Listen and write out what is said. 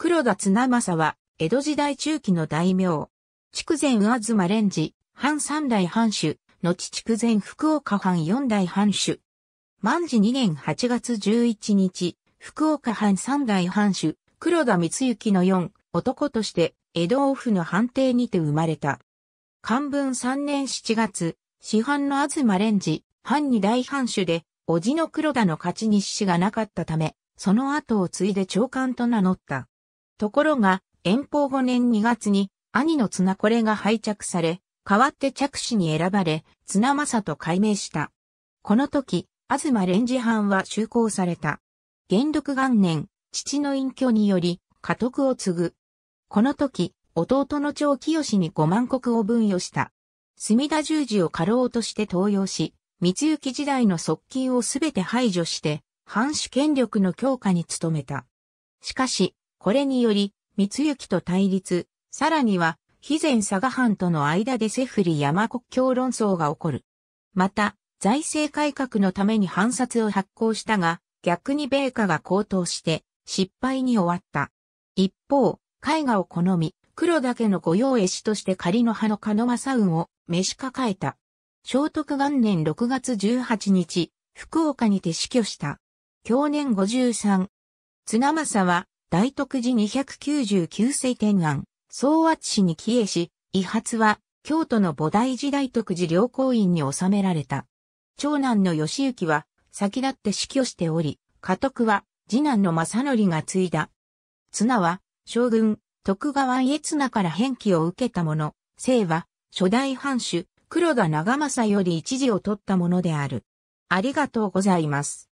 黒田綱正は、江戸時代中期の大名。筑前東連治、藩三代藩主、後筑前福岡藩四代藩主。万治二年八月十一日、福岡藩三代藩主、黒田光幸の四男として、江戸王府の藩邸にて生まれた。漢文三年七月、市藩の東連治、藩二代藩主で、叔父の黒田の勝ちに死がなかったため、その後を継いで長官と名乗った。ところが、遠方5年2月に、兄の綱これが廃着され、代わって着手に選ばれ、綱正と改名した。この時、東連次藩は就航された。元禄元年、父の隠居により、家督を継ぐ。この時、弟の長清に5万国を分与した。墨田十字を過労として登用し、三行時代の側近をすべて排除して、藩主権力の強化に努めた。しかし、これにより、光行と対立、さらには、肥前佐賀藩との間でセフリ山国境論争が起こる。また、財政改革のために藩札を発行したが、逆に米価が高騰して失敗に終わった。一方、絵画を好み、黒だけの御用絵師として仮の派の鹿野正雲を召し抱えた。聖徳元年6月18日、福岡にて死去した。去年53。綱政は大徳寺299世天安、総圧氏に帰依し、遺発は、京都の菩提寺大徳寺良公院に収められた。長男の義行は、先立って死去しており、家督は、次男の正則が継いだ。綱は、将軍、徳川家綱から返記を受けたもの、姓は、初代藩主、黒田長政より一時を取ったものである。ありがとうございます。